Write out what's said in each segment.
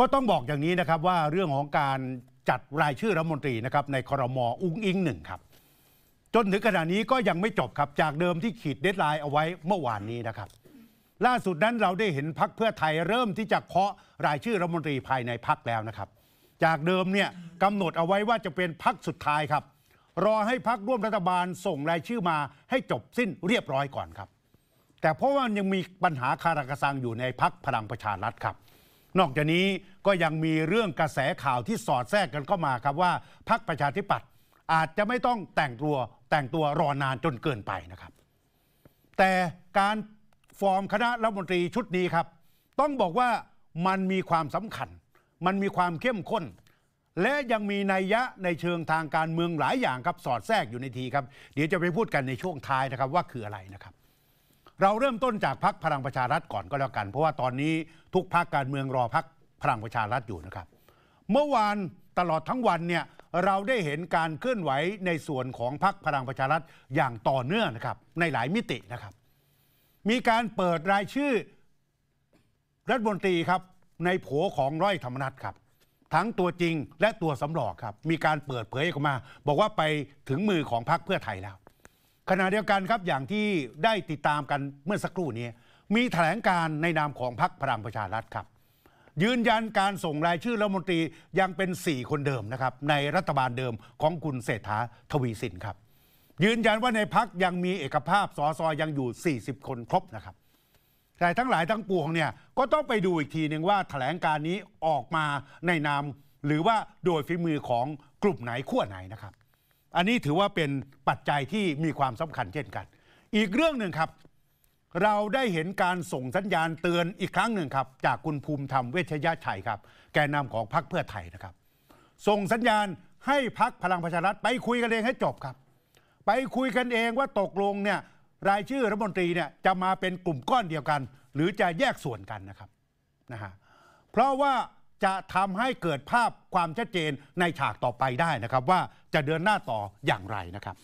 ก็ต้องบอกอย่างนี้นะครับว่าเรื่องของการจัดรายชื่อรัฐมนตรีนะครับในครมอุ้งอิงหนึ่งครับ จนถึงขณะนี้ก็ยังไม่จบครับจากเดิมที่ขีดเดทไลน์เอาไว้เมื่อวานนี้นะครับ ล่าสุดนั้นเราได้เห็นพักเพื่อไทยเริ่มที่จะเคาะรายชื่อรัฐมนตรีภายในพักแล้วนะครับ จากเดิมเนี่ยกำหนดเอาไว้ว่าจะเป็นพักสุดท้ายครับ รอให้พักร่วมรัฐบาลส่งรายชื่อมาให้จบสิ้นเรียบร้อยก่อนครับแต่เพราะว่ายังมีปัญหาคาราคาซังอยู่ในพักพลังประชารัฐครับนอกจากนี้ก็ยังมีเรื่องกระแสข่าวที่สอดแทรกกันเข้ามาครับว่า พรรคประชาธิปัตย์อาจจะไม่ต้องแต่งตัวแต่งตัวรอนานจนเกินไปนะครับ แต่การฟอร์ม คณะรัฐมนตรีชุดนี้ครับ ต้องบอกว่ามันมีความสำคัญ มันมีความเข้มข้น และยังมีนัยยะในเชิงทางการเมืองหลายอย่างครับสอดแทรกอยู่ในทีครับเดี๋ยวจะไปพูดกันในช่วงท้ายนะครับว่าคืออะไรนะครับเราเริ่มต้นจากพักพลังประชารัฐก่อนก็แล้วกัน เพราะว่า ตอนนี้ทุกพักการเมืองรอพักพลังประชารัฐอยู่นะครับ เมื่อวานตลอดทั้งวันเนี่ยเราได้เห็นการเคลื่อนไหวในส่วนของพักพลังประชารัฐอย่างต่อเนื่องนะครับ ในหลายมิตินะครับ มีการเปิดรายชื่อรัฐมนตรีครับ ในโผของร้อยธรรมนัฐครับ ทั้งตัวจริงและตัวสำรองครับมีการเปิดเผยออกมา บอกว่าไปถึงมือของพักเพื่อไทยแล้วขณะเดียวกันครับอย่างที่ได้ติดตามกันเมื่อสักครู่นี้ มีแถลงการในนามของพรรคพลังประชารัฐครับ ยืนยันการส่งรายชื่อรัฐมนตรี ยังเป็น 4 คนเดิมนะครับในรัฐบาลเดิมของคุณเศรษฐาทวีสินครับ ยืนยันว่าในพักยังมีเอกภาพสอสอยังอยู่ 40 คนครบนะครับแต่ทั้งหลายทั้งปวงเนี่ยก็ต้องไปดูอีกทีหนึ่งว่าแถลงการนี้ออกมาในนามหรือว่าโดยฝีมือของกลุ่มไหนขั้วไหนนะครับอันนี้ถือว่าเป็นปัจจัยที่มีความสำคัญเช่นกัน อีกเรื่องหนึ่งครับเราได้เห็นการส่งสัญญาณเตือนอีกครั้งหนึ่งครับจากคุณภูมิธรรมเวชยชัยครับ แกนนาของพรรคเพื่อไทยนะครับ ส่งสัญญาณให้พักพลังประชารัฐไปคุยกันเองให้จบครับ ไปคุยกันเองว่าตกลงเนี่ยรายชื่อรัฐมนตรีเนี่ยจะมาเป็นกลุ่มก้อนเดียวกัน หรือจะแยกส่วนกันนะครับนะฮะเพราะว่าจะทำให้เกิดภาพความชัดเจนในฉากต่อไปได้นะครับ ว่าจะเดินหน้าต่ออย่างไรนะครับ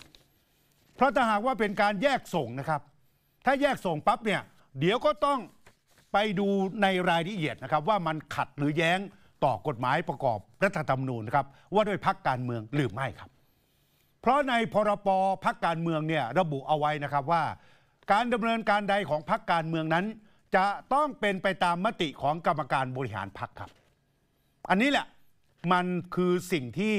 เพราะถ้าหากว่าเป็นการแยกส่งนะครับ ถ้าแยกส่งปั๊บเนี่ย เดี๋ยวก็ต้องไปดูในรายละเอียดนะครับ ว่ามันขัดหรือแย้งต่อกฎหมายประกอบรัฐธรรมนูญนะครับ ว่าด้วยพักการเมืองหรือไม่ครับ เพราะในพรปพักการเมืองเนี่ยระบุเอาไว้นะครับว่า การดำเนินการใดของพักการเมืองนั้น จะต้องเป็นไปตามมติของกรรมการบริหารพักครับอันนี้แหละมันคือสิ่งที่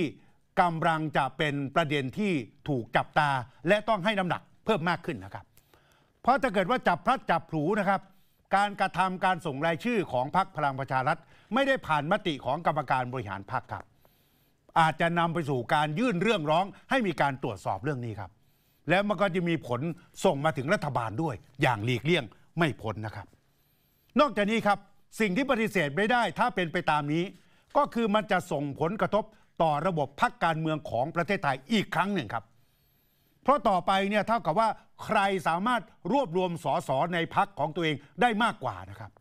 กำลังจะเป็นประเด็นที่ถูกจับตา และต้องให้น้ำหนักเพิ่มมากขึ้นนะครับ เพราะถ้าเกิดว่าจับพลัดจับผูนะครับ การกระทำการส่งรายชื่อของพรรคพลังประชารัฐ ไม่ได้ผ่านมติของกรรมการบริหารพรรคครับอาจจะนำไปสู่การยื่นเรื่องร้องให้มีการตรวจสอบเรื่องนี้ครับ แล้วมันก็จะมีผลส่งมาถึงรัฐบาลด้วย อย่างหลีกเลี่ยงไม่พ้นนะครับ นอกจากนี้ครับสิ่งที่ปฏิเสธไม่ได้ถ้าเป็นไปตามนี้ก็คือมันจะส่งผลกระทบต่อระบบพักการเมืองของประเทศไทยอีกครั้งหนึ่งครับ เพราะต่อไปเนี่ยเท่ากับว่าใครสามารถรวบรวมสสในพักของตัวเองได้มากกว่านะครับ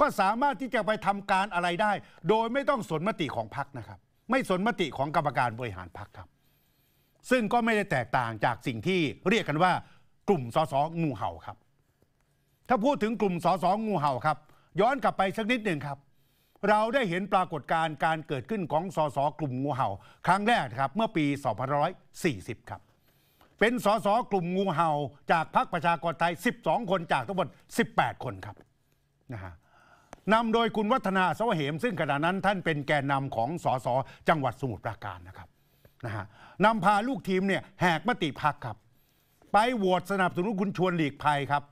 ก็สามารถที่จะไปทำการอะไรได้โดยไม่ต้องสนมติของพักนะครับ ไม่สนมติของกรรมการบริหารพักครับ ซึ่งก็ไม่ได้แตกต่างจากสิ่งที่เรียกกันว่า กลุ่มสสงูเห่าครับ ถ้าพูดถึงกลุ่มสสงูเห่าครับย้อนกลับไปสักนิดหนึ่งครับเราได้เห็นปรากฏการณ์การเกิดขึ้นของสสกลุ่มงูเห่าครั้งแรกครับเมื่อปี2540 ครับ เป็นสสกลุ่มงูเห่า จากพรรคประชากรไทย 12 คนจากทั้งหมด 18 คนครับนะฮะนำโดยคุณวัฒนาสวเหม ซึ่งขณะนั้นท่านเป็นแกนนำของสสจังหวัดสมุทรปราการนะครับนะฮะนำพาลูกทีมเนี่ยแหกมติพักครับ ไปโหวตสนับสนุนคุณชวนหลีกภัยครับ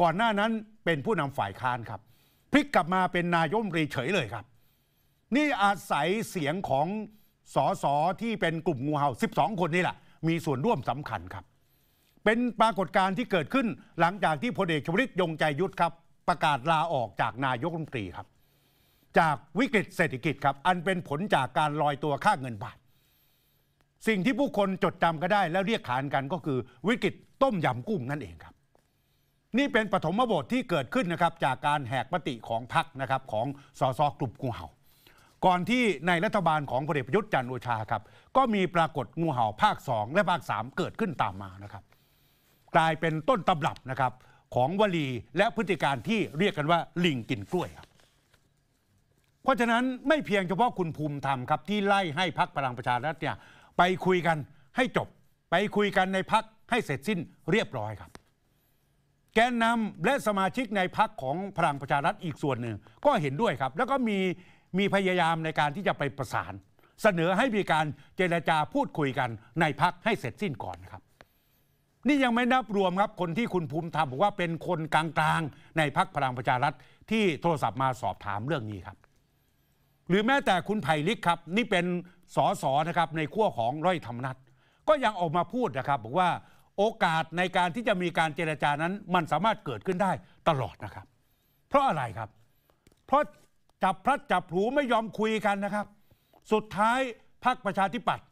ก่อนหน้านั้นเป็นผู้นำฝ่ายค้านครับพลิกกลับมาเป็นนายมรีเฉยเลยครับ นี่อาศัยเสียงของสสที่เป็นกลุ่มงูเห่า12 คนนี่แหละ มีส่วนร่วมสำคัญครับ เป็นปรากฏการณ์ที่เกิดขึ้นหลังจากที่พลเอกชวลิตยงใจยุทธครับ ประกาศลาออกจากนายกรัฐมนตรีครับ จากวิกฤตเศรษฐกิจครับ อันเป็นผลจากการลอยตัวค่าเงินบาท สิ่งที่ผู้คนจดจำก็ได้แล้วเรียกขานกันก็คือวิกฤต ต้มยำกุ้งนั่นเองครับนี่เป็นปฐมบทที่เกิดขึ้นนะครับจากการแหกปติของพักนะครับของสสกลุ่มกูเห่า ก่อนที่ในรัฐบาลของพลเอกประยุทธ์จันทร์โอชาครับก็มีปรากฏงูเห่าภาค 2 และภาค 3 เกิดขึ้นตามมานะครับ กลายเป็นต้นตำรับนะครับของวลีและพฤติการที่เรียกกันว่าลิงกินกล้วยครับเพราะฉะนั้นไม่เพียงเฉพาะคุณภูมิธรรมครับที่ไล่ให้พักพลังประชารัฐเนี่ยไปคุยกันให้จบ ไปคุยกันในพักให้เสร็จสิ้นเรียบร้อยครับแกนนำและสมาชิกในพักของพลังประชารัฐอีกส่วนหนึ่ง ก็เห็นด้วยครับ แล้วก็มีมีพยายามในการที่จะไปประสาน เสนอให้มีการเจรจาพูดคุยกันในพักให้เสร็จสิ้นก่อนครับ นี่ยังไม่นับรวมครับคนที่คุณภูมิธรรมบอกว่าเป็นคนกลางๆในพักพลังประชารัฐ ที่โทรศัพท์มาสอบถามเรื่องนี้ครับ หรือแม้แต่คุณไผ่ลิกครับ นี่เป็นสสนะครับในขั้วของร้อยธรรมนัฐก็ยังออกมาพูดนะครับ บอกว่าโอกาสในการที่จะมีการเจรจานั้นมันสามารถเกิดขึ้นได้ตลอดนะครับ เพราะอะไรครับเพราะจับพลัดจับผูไม่ยอมคุยกันนะครับ สุดท้ายพรรคประชาธิปัตย์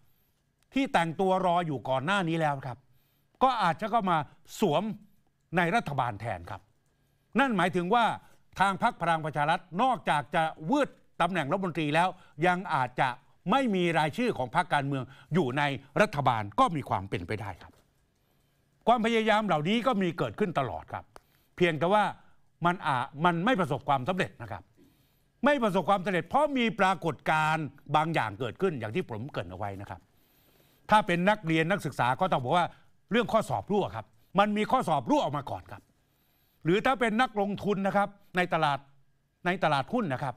ที่แต่งตัวรออยู่ก่อนหน้านี้แล้วครับ ก็อาจจะก็มาสวมในรัฐบาลแทนครับ นั่นหมายถึงว่าทางพรรคพลังประชารัฐนอกจากจะวืดตำแหน่งรัฐมนตรีแล้ว ยังอาจจะไม่มีรายชื่อของพรรคการเมืองอยู่ในรัฐบาลก็มีความเป็นไปได้ครับความพยายามเหล่านี้ก็มีเกิดขึ้นตลอดครับ เพียงแต่ว่ามันอะมันไม่ประสบความสำเร็จนะครับ ไม่ประสบความสำเร็จเพราะมีปรากฏการณ์บางอย่างเกิดขึ้นอย่างที่ผมเกิดเอาไว้นะครับ ถ้าเป็นนักเรียนนักศึกษา ก็ต้องบอกว่าเรื่องข้อสอบรั่วครับ มันมีข้อสอบรั่วออกมาก่อนครับ หรือถ้าเป็นนักลงทุนนะครับในตลาดในตลาดหุ้นนะครับ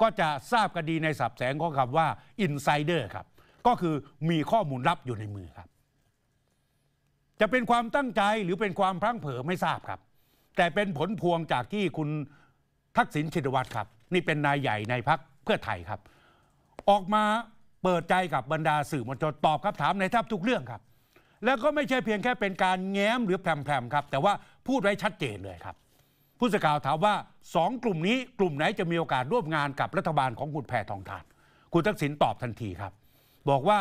ก็จะทราบกันดีในสับแสงของคำว่าอินไซเดอร์ครับก็คือมีข้อมูลลับอยู่ในมือครับจะเป็นความตั้งใจหรือเป็นความพลั้งเผลอไม่ทราบครับ แต่เป็นผลพวงจากที่คุณทักษิณชินวัตรครับนี่เป็นนายใหญ่ในพักเพื่อไทยครับ ออกมาเปิดใจกับบรรดาสื่อมวลชนตอบคำถามในแทบทุกเรื่องครับ แล้วก็ไม่ใช่เพียงแค่เป็นการแง้มหรือแพรมๆครับ แต่ว่าพูดไว้ชัดเจนเลยครับ ผู้สื่อข่าวถามว่าสองกลุ่มนี้ กลุ่มไหนจะมีโอกาสร่วมงานกับรัฐบาลของคุณแพทองทานคุณทักษิณตอบทันทีครับ บอกว่า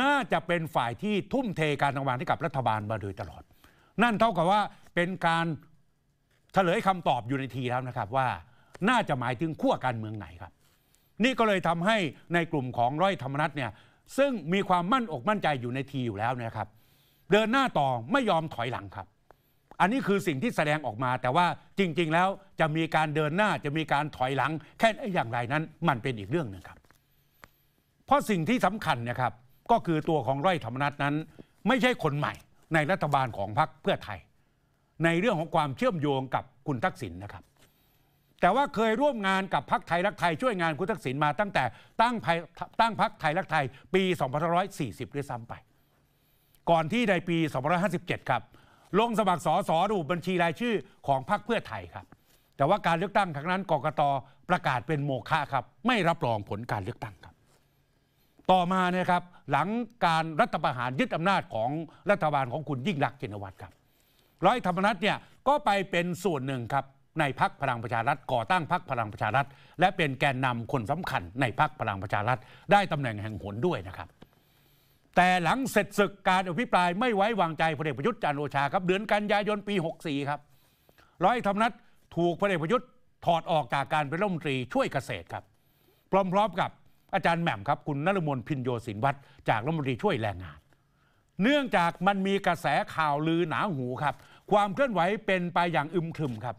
น่าจะเป็นฝ่ายที่ทุ่มเทการทำงานให้กับรัฐบาลมาโดยตลอด นั่นเท่ากับว่าเป็นการเฉลยคำตอบอยู่ในทีแล้วนะครับ ว่าน่าจะหมายถึงขั้วการเมืองไหนครับ นี่ก็เลยทำให้ในกลุ่มของร้อยธรรมนัฐเนี่ยซึ่งมีความมั่นอกมั่นใจอยู่ในทีอยู่แล้วนะครับ เดินหน้าต่อไม่ยอมถอยหลังครับ อันนี้คือสิ่งที่แสดงออกมา แต่ว่าจริง ๆ แล้วจะมีการเดินหน้าจะมีการถอยหลังแค่อย่างไรนั้นมันเป็นอีกเรื่องหนึ่งครับ เพราะสิ่งที่สำคัญนะครับก็คือตัวของร้อยธรรมนัฐนั้น ไม่ใช่คนใหม่ในรัฐบาลของพรรคเพื่อไทย ในเรื่องของความเชื่อมโยงกับคุณทักษิณนนะครับ แต่ว่าเคยร่วมงานกับพรรคไทยรักไทยช่วยงานคุณทักษิณมาตั้งแต่ตั้งตั้งพรรคไทยรักไทย ปี2540ด้วยซ้ำไปก่อนที่ในปี2557ครับลงสมัครสอสอรูปบัญชีรายชื่อของพรรคเพื่อไทยครับ แต่ว่าการเลือกตั้งครั้งนั้นกกตประกาศเป็นโมฆะครับไม่รับรองผลการเลือกตั้งต่อมาเนี่ยครับหลังการรัฐประหารยึดอำนาจของรัฐบาลของคุณยิ่งรักกินวัตรครับ ร้อยธรรมนัฐเนี่ยก็ไปเป็นส่วนหนึ่งครับในพักพลังประชารัฐก่อตั้งพักพลังประชารัฐและเป็นแกนนำคนสำคัญในพักพลังประชารัฐได้ตำแหน่งแห่งหนด้วยนะครับแต่หลังเสร็จศึกการอภิปรายไม่ไว้วางใจพลเอกประยุทธ์จันโอชาครับ เดือนกันยายนปี 64ครับร้อยธรรมนัฐถูกพลเอกประยุทธ์ถอดออกจากการเป็นรัฐมนตรีช่วยเกษตรครับพร้อมๆกับอาจารย์แหม่มครับคุณนรมนพินโยศินวัตรจากรัฐมนตรีช่วยแรงงาน เนื่องจากมันมีกระแสข่าวลือหนาหูครับ ความเคลื่อนไหวเป็นไปอย่างอึมครึมครับ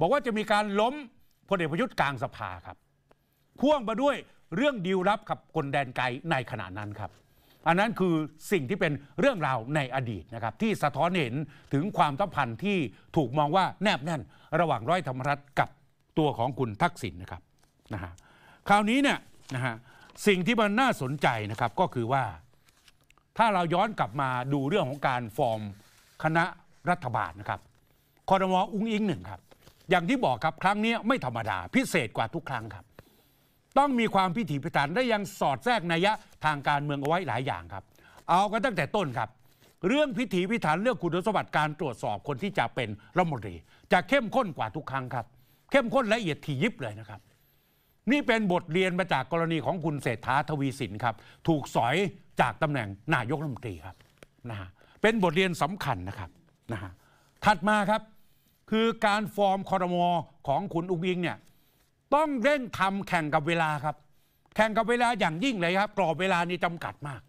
บอกว่าจะมีการล้มพลเอกประยุทธ์กลางสภาครับพ่วงมาด้วยเรื่องดีลรับกับคนแดนไกลในขณะนั้นครับ อันนั้นคือสิ่งที่เป็นเรื่องราวในอดีตนะครับ ที่สะท้อนเห็น ถึงความสัมพันธ์ที่ถูกมองว่าแนบแน่นระหว่างร้อยธรรมรัฐกับตัวของคุณทักษิณนะครับนะฮะคราวนี้เนี่ยนะฮะสิ่งที่มันน่าสนใจนะครับก็คือว่า ถ้าเราย้อนกลับมาดูเรื่องของการฟอร์ม คณะรัฐบาลนะครับคอรมออุ้งอิงหนึ่งครับอย่างที่บอกครับครั้งนี้ไม่ธรรมดา พิเศษกว่าทุกครั้งครับ ต้องมีความพิถีพิถันและยังสอดแทรกนัยยะทางการเมืองเอาไว้หลายอย่างครับเอากันตั้งแต่ต้นครับ เรื่องพิถีพิถันเรื่องคุณสมบัติการตรวจสอบคนที่จะเป็นรัฐมนตรี จะเข้มข้นกว่าทุกครั้งครับ เข้มข้นละเอียดถี่ยิบเลยนะครับนี่เป็นบทเรียนมาจากกรณีของคุณเศรษฐาทวีสินครับถูกสอยจากตำแหน่งนายกรัฐมนตรีครับนะฮะเป็นบทเรียนสำคัญนะครับนะฮะถัดมาครับคือการฟอร์มคอรมอของคุณอุกยิงเนี่ยต้องเร่งทำแข่งกับเวลาครับ แข่งกับเวลาอย่างยิ่งเลยครับ กรอบเวลานี้จำกัดมาก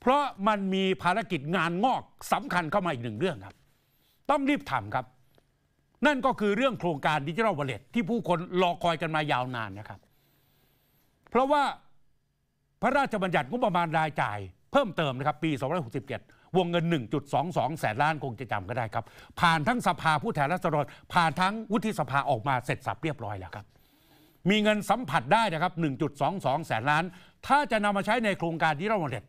เพราะมันมีภารกิจงานงอกสำคัญเข้ามาอีกหนึ่งเรื่องครับ ต้องรีบทำครับนั่นก็คือเรื่องโครงการดิจิทัลวอลเล็ตที่ผู้คนรอคอยกันมายาวนานนะครับ เพราะว่าพระราชบัญญัติงบประมาณรายจ่ายเพิ่มเติมนะครับปี 2567 วงเงิน 1.22 แสนล้านคงจะจำก็ได้ครับ ผ่านทั้งสภาผู้แทนราษฎรผ่านทั้งวุฒิสภาออกมาเสร็จสับเรียบร้อยแล้วครับ มีเงินสัมผัสได้นะครับ 1.22 แสนล้าน ถ้าจะนำมาใช้ในโครงการดิจิทัลวอลเล็ต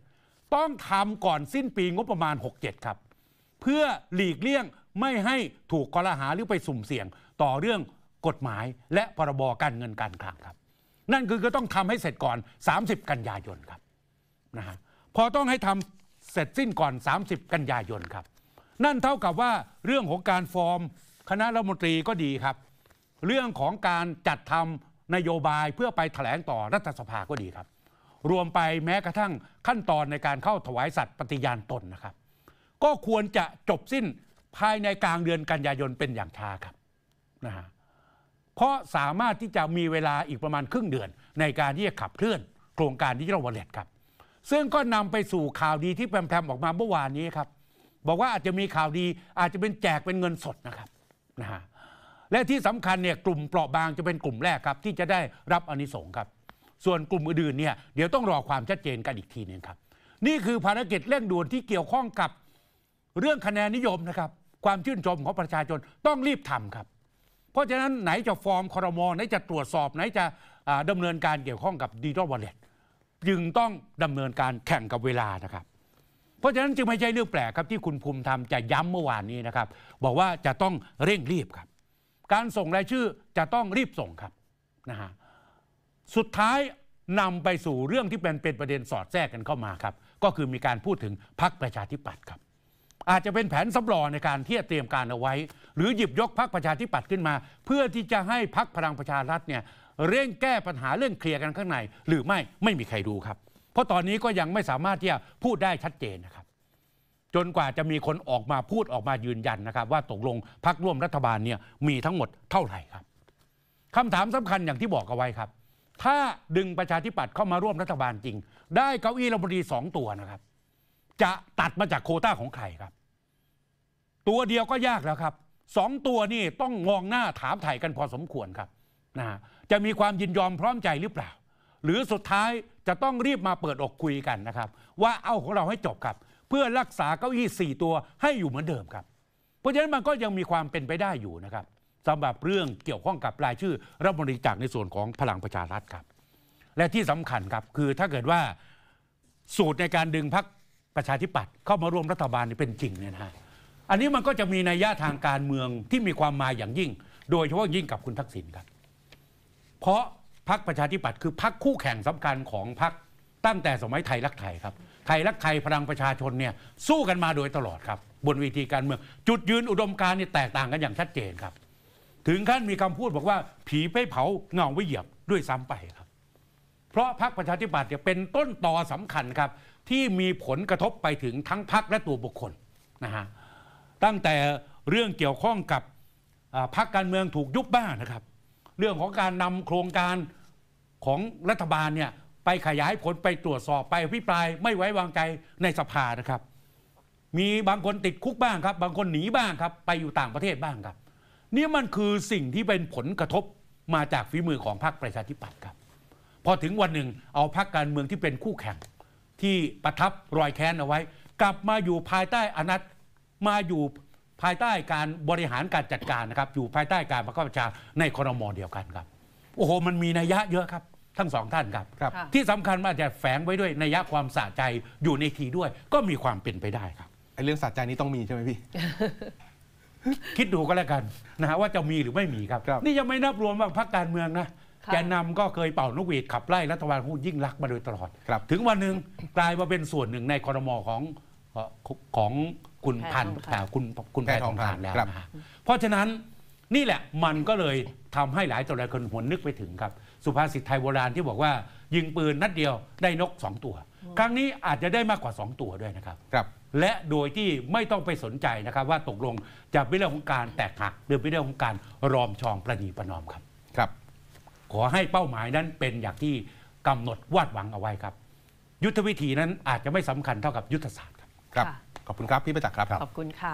ต้องทำก่อนสิ้นปีงบประมาณ 67 ครับเพื่อหลีกเลี่ยงไม่ให้ถูกกล่าวหาหรือไปสุ่มเสี่ยง ต่อเรื่องกฎหมายและพรบการเงินการคลังครับ นั่นคือก็ ต้องทำให้เสร็จก่อน 30 กันยายนครับนะฮะพอต้องให้ทำเสร็จสิ้นก่อน 30 กันยายนครับนั่นเท่ากับว่าเรื่องของการฟอร์ม คณะรัฐมนตรีก็ดีครับ เรื่องของการจัดทำนโยบายเพื่อไปถแถลงต่อรัฐสภาก็ดีครับ รวมไปแม้กระทั่งขั้นตอนในการเข้าถวายสัตย์ปฏิญาณตนนะครับ ก็ควรจะจบสิ้นภายในกลางเดือนกันยายนเป็นอย่างช้าครับนะฮะเพราะสามารถที่จะมีเวลาอีกประมาณครึ่งเดือน ในการที่จะขับเคลื่อน โครงการดิจิทัลวอลเล็ตครับ ซึ่งก็นำไปสู่ข่าวดีที่แพร่ๆออกมาเมื่อวานนี้ครับบอกว่าอาจจะมีข่าวดีอาจจะเป็นแจกเป็นเงินสดนะครับนะฮะและที่สำคัญเนี่ยกลุ่มเปราะบางจะเป็นกลุ่มแรกครับที่จะได้รับอนิสงค์ครับส่วนกลุ่มอื่นๆเนี่ยเดี๋ยวต้องรอความชัดเจนกันอีกทีนึงครับนี่คือภารกิจเร่งด่วนที่เกี่ยวข้องกับเรื่องคะแนนนิยมนะครับความชื่นชมของประชาชนต้องรีบทำครับ เพราะฉะนั้นไหนจะฟอร์มคอรมอไหนจะตรวจสอบไหนจะดำเนินการเกี่ยวข้องกับดิจิทัลวอลเล็ตจึงต้องดำเนินการแข่งกับเวลานะครับ เพราะฉะนั้นจึงไม่ใช่เรื่องแปลกครับที่คุณภูมิธรรมจะย้ำเมื่อวานนี้นะครับบอกว่าจะต้องเร่งรีบครับ การส่งรายชื่อจะต้องรีบส่งครับนะฮะสุดท้ายนำไปสู่เรื่องที่เป็นเป็นประเด็นสอดแทรกกันเข้ามาครับก็คือมีการพูดถึงพรรคประชาธิปัตย์ครับอาจจะเป็นแผนสำรองในการที่จะเตรียมการเอาไว้ หรือหยิบยกพรรคประชาธิปัตย์ขึ้นมา เพื่อที่จะให้พรรคพลังประชารัฐเนี่ยเร่งแก้ปัญหาเรื่องเคลียร์กันข้างในหรือไม่ไม่มีใครรู้ครับ เพราะตอนนี้ก็ยังไม่สามารถที่จะพูดได้ชัดเจนนะครับ จนกว่าจะมีคนออกมาพูดออกมายืนยันนะครับ ว่าตกลงพรรคร่วมรัฐบาลเนี่ยมีทั้งหมดเท่าไหร่ครับคำถามสำคัญอย่างที่บอกเอาไว้ครับ ถ้าดึงประชาธิปัตย์เข้ามาร่วมรัฐบาลจริง ได้เก้าอี้รัฐมนตรีสองตัวนะครับ จะตัดมาจากโคต้าของใครครับตัวเดียวก็ยากแล้วครับสองตัวนี่ต้องงองหน้าถามไถ่กันพอสมควรครับนะจะมีความยินยอมพร้อมใจหรือเปล่า หรือสุดท้ายจะต้องรีบมาเปิดอกคุยกันนะครับ ว่าเอาของเราให้จบครับ เพื่อรักษาเก้าอี้สี่ตัวให้อยู่เหมือนเดิมครับ เพราะฉะนั้นมันก็ยังมีความเป็นไปได้อยู่นะครับสำหรับเรื่องเกี่ยวข้องกับรายชื่อรับบริจาคในส่วนของพลังประชารัฐครับ และที่สำคัญครับคือถ้าเกิดว่าสูตรในการดึงพรรคประชาธิปัตย์เข้ามาร่วมรัฐบาลเป็นจริงเนี่ยนะฮะอันนี้มันก็จะมีนัยยะทางการเมืองที่มีความมาอย่างยิ่ง โดยเฉพาะยิ่งกับคุณทักษิณครับ เพราะพรรคประชาธิปัตย์คือพรรคคู่แข่งสำคัญของพรรคตั้งแต่สมัยไทยรักไทยครับ ไทยรักไทยพลังประชาชนเนี่ยสู้กันมาโดยตลอดครับ บนเวทีการเมือง จุดยืนอุดมการณ์เนี่ยแตกต่างกันอย่างชัดเจนครับ ถึงขั้นมีคำพูดบอกว่า ผีไปเผาเงาไว้เหยียบด้วยซ้ำไปครับ เพราะพรรคประชาธิปัตย์เนี่ยเป็นต้นตอสำคัญครับ ที่มีผลกระทบไปถึงทั้งพรรคและตัวบุคคลนะฮะตั้งแต่เรื่องเกี่ยวข้องกับพรรคการเมืองถูกยุบบ้างนะครับ เรื่องของการนำโครงการของรัฐบาลเนี่ยไปขยายผลไปตรวจสอบไปพิปรายไม่ไว้วางใจในสภานะครับ มีบางคนติดคุกบ้างครับบางคนหนีบ้างครับไปอยู่ต่างประเทศบ้างครับนี่มันคือสิ่งที่เป็นผลกระทบมาจากฝีมือของพรรคประชาธิปัตย์ครับ พอถึงวันหนึ่งเอาพรรคการเมืองที่เป็นคู่แข่งที่ประทับรอยแค้นเอาไว้ กลับมาอยู่ภายใต้อนัตมาอยู่ภายใต้การบริหารการจัดการนะครับ อยู่ภายใต้การประคับบัญชา ในคอรมอเดียวกันครับ โอ้โห มันมีนัยยะเยอะครับ ทั้งสองท่านครับรบที่สำคัญอาจจะแฝงไว้ด้วยนัยยะความสะใจอยู่ในทีด้วย ก็มีความเป็นไปได้ครับไอ้เรื่องสะใจนี้ต้องมีใช่ไหมพี่ คิดดูก็แล้วกันนะฮะว่าจะมีหรือไม่มีครับรบนี่ยังไม่นับรวมว่าพรรคการเมืองนะ แกนนาก็เคยเป่านกหวีดขับไล่รัฐบาลผู้ยิ่งรักมาโดยตลอดถึงวันหนึ่งกลายมาเป็นส่วนหนึ่งในคอรมอของของคุณพันธ์แต่คุณคุณแพทองทานแล้วนะฮะเพราะฉะนั้นนี่แหละมันก็เลยทำให้หลายต่อหลายคนหวนนึกไปถึงครับ สุภาษิตไทยโบราณที่บอกว่า ยิงปืนนัดเดียวได้นก 2 ตัว ครั้งนี้อาจจะได้มากกว่า 2 ตัวด้วยนะครับครับและโดยที่ไม่ต้องไปสนใจนะครับ ว่าตกลงจะเป็นเรื่องของการแตกหักหรือเป็นเรื่องของการรอมชองประนีประนอมครับครับขอให้เป้าหมายนั้นเป็นอย่างที่กำหนดวาดหวังเอาไว้ครับ ยุทธวิธีนั้นอาจจะไม่สำคัญเท่ากับยุทธศาสตร์ครับ ขอบคุณครับ พี่ประจักษ์ครับ ขอบคุณค่ะ